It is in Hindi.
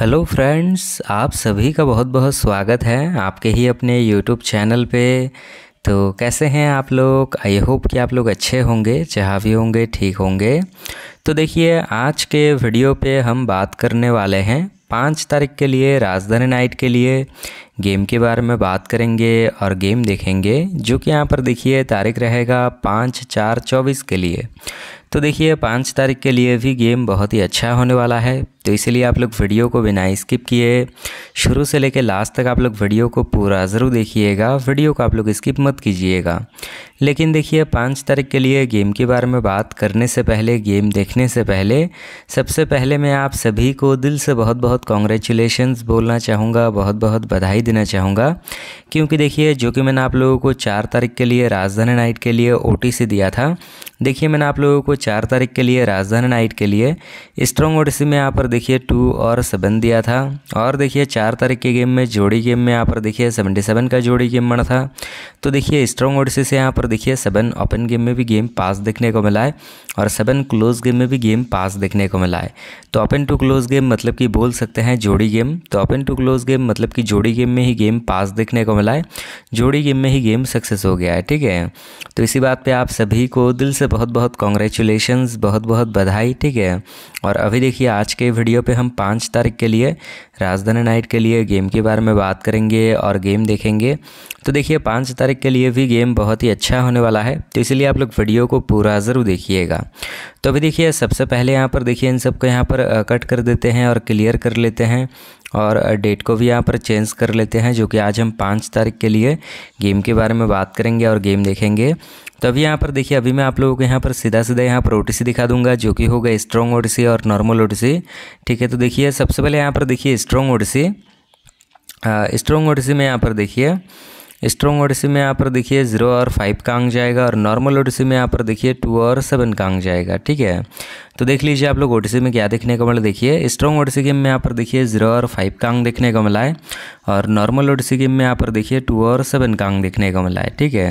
हेलो फ्रेंड्स आप सभी का बहुत बहुत स्वागत है आपके ही अपने यूट्यूब चैनल पे तो कैसे हैं आप लोग आई होप कि आप लोग अच्छे होंगे जहाँ भी होंगे ठीक होंगे तो देखिए आज के वीडियो पे हम बात करने वाले हैं पाँच तारीख के लिए राजधानी नाइट के लिए गेम के बारे में बात करेंगे और गेम देखेंगे जो कि यहाँ पर देखिए तारीख रहेगा पाँच चार चौबीस के लिए तो देखिए पाँच तारीख के लिए भी गेम बहुत ही अच्छा होने वाला है तो इसलिए आप लोग वीडियो को बिना स्किप किए शुरू से लेकर लास्ट तक आप लोग वीडियो को पूरा ज़रूर देखिएगा वीडियो को आप लोग स्किप मत कीजिएगा लेकिन देखिए पाँच तारीख के लिए गेम के बारे में बात करने से पहले गेम देखने से पहले सबसे पहले मैं आप सभी को दिल से बहुत बहुत कॉन्ग्रेचुलेशन बोलना चाहूँगा बहुत बहुत बधाई देना चाहूँगा क्योंकि देखिए जो कि मैंने आप लोगों को चार तारीख के लिए राजधानी नाइट के लिए ओ दिया था देखिए मैंने आप लोगों को चार तारीख के लिए राजधानी नाइट के लिए स्ट्रॉन्ग ओडिसी में यहाँ पर देखिए टू और सेवन दिया था और देखिए चार तारीख के गेम में जोड़ी गेम में यहाँ पर देखिए सेवेंटी सेवन का जोड़ी गेम बना था तो देखिए स्ट्रॉन्ग ओडिसी से यहाँ पर देखिए सेवन ओपन गेम में भी गेम पास देखने को मिला है और सेवन क्लोज गेम में भी गेम पास देखने को मिला है तो ओपन टू क्लोज गेम मतलब कि बोल सकते हैं जोड़ी गेम तो ओपन टू क्लोज गेम मतलब कि जोड़ी गेम में ही गेम पास देखने को मिला है जोड़ी गेम में ही गेम सक्सेस हो गया है ठीक है तो इसी बात पर आप सभी को दिल से बहुत बहुत कॉन्ग्रेचुलेट कॉन्ग्रेचुलेशन बहुत बहुत बधाई ठीक है और अभी देखिए आज के वीडियो पे हम पाँच तारीख के लिए राजधानी नाइट के लिए गेम के बारे में बात करेंगे और गेम देखेंगे तो देखिए पाँच तारीख के लिए भी गेम बहुत ही अच्छा होने वाला है तो इसलिए आप लोग वीडियो को पूरा ज़रूर देखिएगा तो अभी देखिए सबसे पहले यहाँ पर देखिए इन सबको यहाँ पर कट कर देते हैं और क्लियर कर लेते हैं और डेट को भी यहाँ पर चेंज कर लेते हैं जो कि आज हम पाँच तारीख के लिए गेम के बारे में बात करेंगे और गेम देखेंगे तो अभी यहाँ पर देखिए अभी मैं आप लोगों को यहाँ पर सीधा सीधा यहाँ पर ओ दिखा दूंगा जो कि होगा स्ट्रॉन्ग ओडीसी और नॉर्मल ओ ठीक है तो देखिए सबसे पहले यहाँ पर देखिए स्ट्रॉन्ग ओ स्ट्रॉन्ग ओ में यहाँ पर देखिए स्ट्रॉन्ग ओडिसी में यहाँ पर देखिए जीरो और फाइव का अंक जाएगा और नॉर्मल ओडिसी में यहाँ पर देखिए टू और सेवन का अंक जाएगा ठीक है तो देख लीजिए आप लोग ओडिसी में क्या देखने को मिला देखिए स्ट्रॉन्ग ओडिसी गेम में यहाँ पर देखिए जीरो और फाइव का अंक देखने को मिला है और नॉर्मल ओडिसी गेम में यहाँ पर देखिए टू और सेवन का अंक देखने को मिला है ठीक है